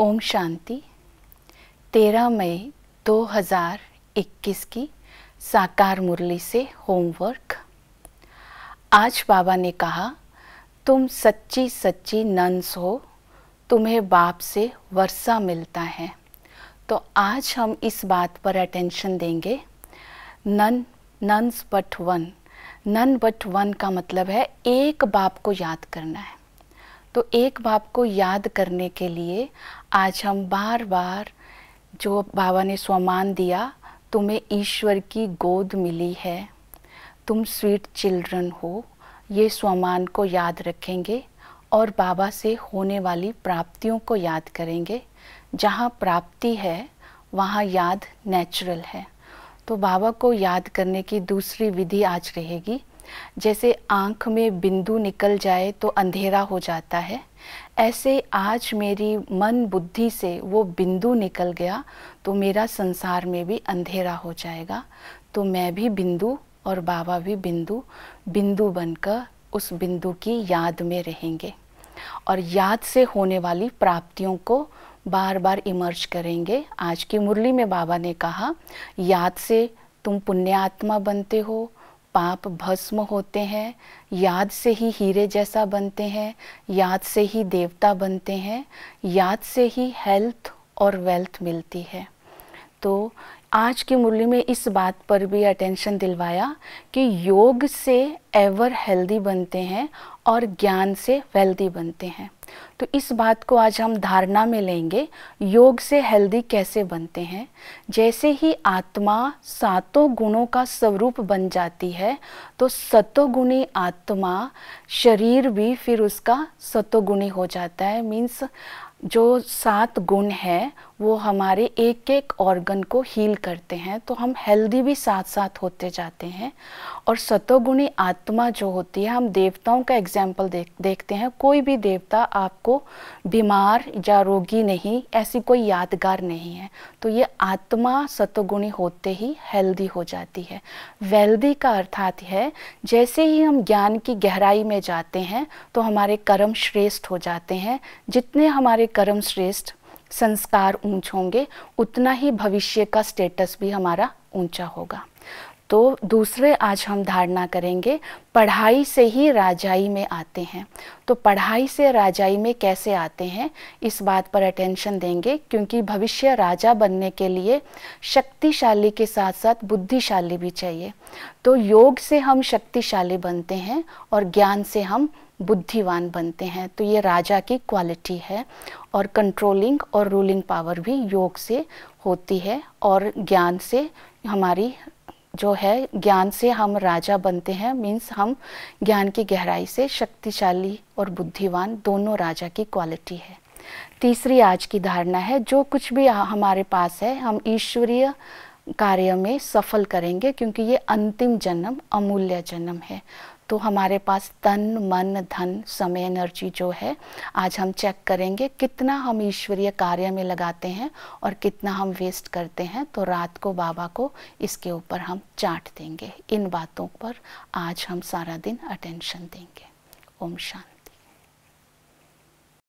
ओम शांति 13 मई 2021 की साकार मुरली से होमवर्क आज बाबा ने कहा तुम सच्ची सच्ची नंस हो तुम्हें बाप से वर्षा मिलता है तो आज हम इस बात पर अटेंशन देंगे none nuns but one none but one का मतलब है एक बाप को याद करना है तो एक बाप को याद करने के लिए आज हम बार बार जो बाबा ने स्वमान दिया तुम्हें ईश्वर की गोद मिली है तुम स्वीट चिल्ड्रन हो ये स्वमान को याद रखेंगे और बाबा से होने वाली प्राप्तियों को याद करेंगे जहाँ प्राप्ति है वहाँ याद नेचुरल है तो बाबा को याद करने की दूसरी विधि आज रहेगी जैसे आँख में बिंदु निकल जाए तो अंधेरा हो जाता है ऐसे आज मेरी मन बुद्धि से वो बिंदु निकल गया तो मेरा संसार में भी अंधेरा हो जाएगा तो मैं भी बिंदु और बाबा भी बिंदु बिंदु बनकर उस बिंदु की याद में रहेंगे और याद से होने वाली प्राप्तियों को बार बार इमर्ज करेंगे आज की मुरली में बाबा ने कहा याद से तुम पुण्यात्मा बनते हो पाप भस्म होते हैं याद से ही हीरे जैसा बनते हैं याद से ही देवता बनते हैं याद से ही हेल्थ और वेल्थ मिलती है तो आज की मुरली में इस बात पर भी अटेंशन दिलवाया कि योग से एवर हेल्दी बनते हैं और ज्ञान से वेल्दी बनते हैं तो इस बात को आज हम धारणा में लेंगे योग से हेल्दी कैसे बनते हैं जैसे ही आत्मा सातों गुणों का स्वरूप बन जाती है तो सतोगुणी आत्मा शरीर भी फिर उसका सतोगुणी हो जाता है मीन्स जो सात गुण है वो हमारे एक एक ऑर्गन को हील करते हैं तो हम हेल्दी भी साथ साथ होते जाते हैं और सतोगुणी आत्मा जो होती है हम देवताओं का एग्जाम्पल देख देखते हैं कोई भी देवता आपको बीमार या रोगी नहीं ऐसी कोई यादगार नहीं है तो ये आत्मा सतोगुणी होते ही हेल्दी हो जाती है वेल्दी का अर्थात है जैसे ही हम ज्ञान की गहराई में जाते हैं तो हमारे कर्म श्रेष्ठ हो जाते हैं जितने हमारे कर्म श्रेष्ठ संस्कार ऊंच होंगे उतना ही भविष्य का स्टेटस भी हमारा ऊंचा होगा तो दूसरे आज हम धारणा करेंगे पढ़ाई से ही राजाई में आते हैं तो पढ़ाई से राजाई में कैसे आते हैं इस बात पर अटेंशन देंगे क्योंकि भविष्य राजा बनने के लिए शक्तिशाली के साथ साथ बुद्धिशाली भी चाहिए तो योग से हम शक्तिशाली बनते हैं और ज्ञान से हम बुद्धिवान बनते हैं तो ये राजा की क्वालिटी है और कंट्रोलिंग और रूलिंग पावर भी योग से होती है और ज्ञान से हमारी जो है ज्ञान से हम राजा बनते हैं मीन्स हम ज्ञान की गहराई से शक्तिशाली और बुद्धिवान दोनों राजा की क्वालिटी है तीसरी आज की धारणा है जो कुछ भी हमारे पास है हम ईश्वरीय कार्य में सफल करेंगे क्योंकि ये अंतिम जन्म अमूल्य जन्म है तो हमारे पास तन मन धन समय एनर्जी जो है आज हम चेक करेंगे कितना हम ईश्वरीय कार्य में लगाते हैं और कितना हम वेस्ट करते हैं तो रात को बाबा को इसके ऊपर हम चाट देंगे इन बातों पर आज हम सारा दिन अटेंशन देंगे ओम शांति